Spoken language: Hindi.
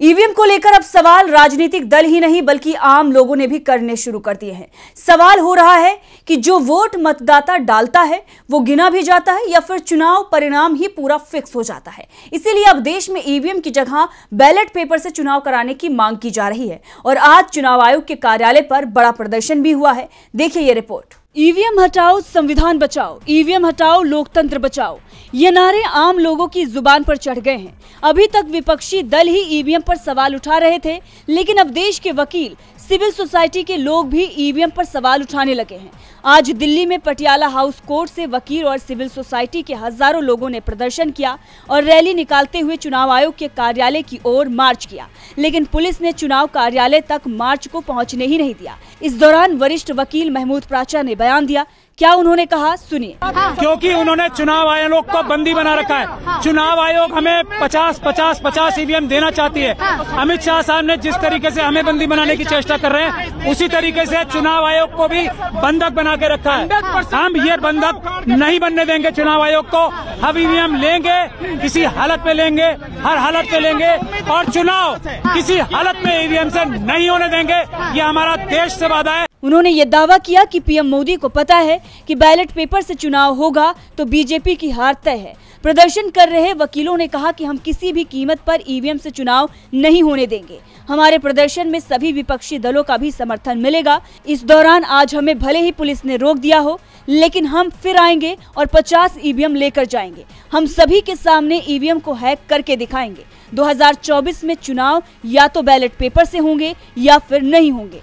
ईवीएम को लेकर अब सवाल राजनीतिक दल ही नहीं बल्कि आम लोगों ने भी करने शुरू कर दिए हैं सवाल हो रहा है कि जो वोट मतदाता डालता है वो गिना भी जाता है या फिर चुनाव परिणाम ही पूरा फिक्स हो जाता है इसीलिए अब देश में ईवीएम की जगह बैलेट पेपर से चुनाव कराने की मांग की जा रही है और आज चुनाव आयोग के कार्यालय पर बड़ा प्रदर्शन भी हुआ है देखिए ये रिपोर्ट ईवीएम हटाओ संविधान बचाओ ईवीएम हटाओ लोकतंत्र बचाओ ये नारे आम लोगों की जुबान पर चढ़ गए हैं अभी तक विपक्षी दल ही ईवीएम पर सवाल उठा रहे थे लेकिन अब देश के वकील सिविल सोसाइटी के लोग भी ईवीएम पर सवाल उठाने लगे हैं आज दिल्ली में पटियाला हाउस कोर्ट से वकील और सिविल सोसाइटी के हजारों लोगों ने प्रदर्शन किया और रैली निकालते हुए चुनाव आयोग के कार्यालय की ओर मार्च किया लेकिन पुलिस ने चुनाव कार्यालय तक मार्च को पहुंचने ही नहीं दिया इस दौरान वरिष्ठ वकील महमूद प्राचा ने बयान दिया क्या उन्होंने कहा सुनिए हाँ। क्योंकि उन्होंने चुनाव आयोग को हाँ। बंदी बना रखा है हाँ। चुनाव आयोग हमें 50 50 50 ईवीएम देना चाहती है अमित शाह साहब ने जिस तरीके से हमें बंदी बनाने की चेष्टा कर रहे हैं उसी तरीके से चुनाव आयोग को भी बंधक बना के रखा है हम ये बंधक नहीं बनने देंगे चुनाव आयोग को हम ईवीएम लेंगे किसी हालत में लेंगे हर हालत में लेंगे और चुनाव किसी हालत में ईवीएम से नहीं होने देंगे ये हमारा देश से वादा है उन्होंने ये दावा किया कि पीएम मोदी को पता है कि बैलेट पेपर से चुनाव होगा तो बीजेपी की हार तय है प्रदर्शन कर रहे वकीलों ने कहा कि हम किसी भी कीमत पर ईवीएम से चुनाव नहीं होने देंगे हमारे प्रदर्शन में सभी विपक्षी दलों का भी समर्थन मिलेगा इस दौरान आज हमें भले ही पुलिस ने रोक दिया हो लेकिन हम फिर आएंगे और 50 ईवीएम लेकर जाएंगे हम सभी के सामने ईवीएम को हैक करके दिखाएंगे 2024 में चुनाव या तो बैलेट पेपर से होंगे या फिर नहीं होंगे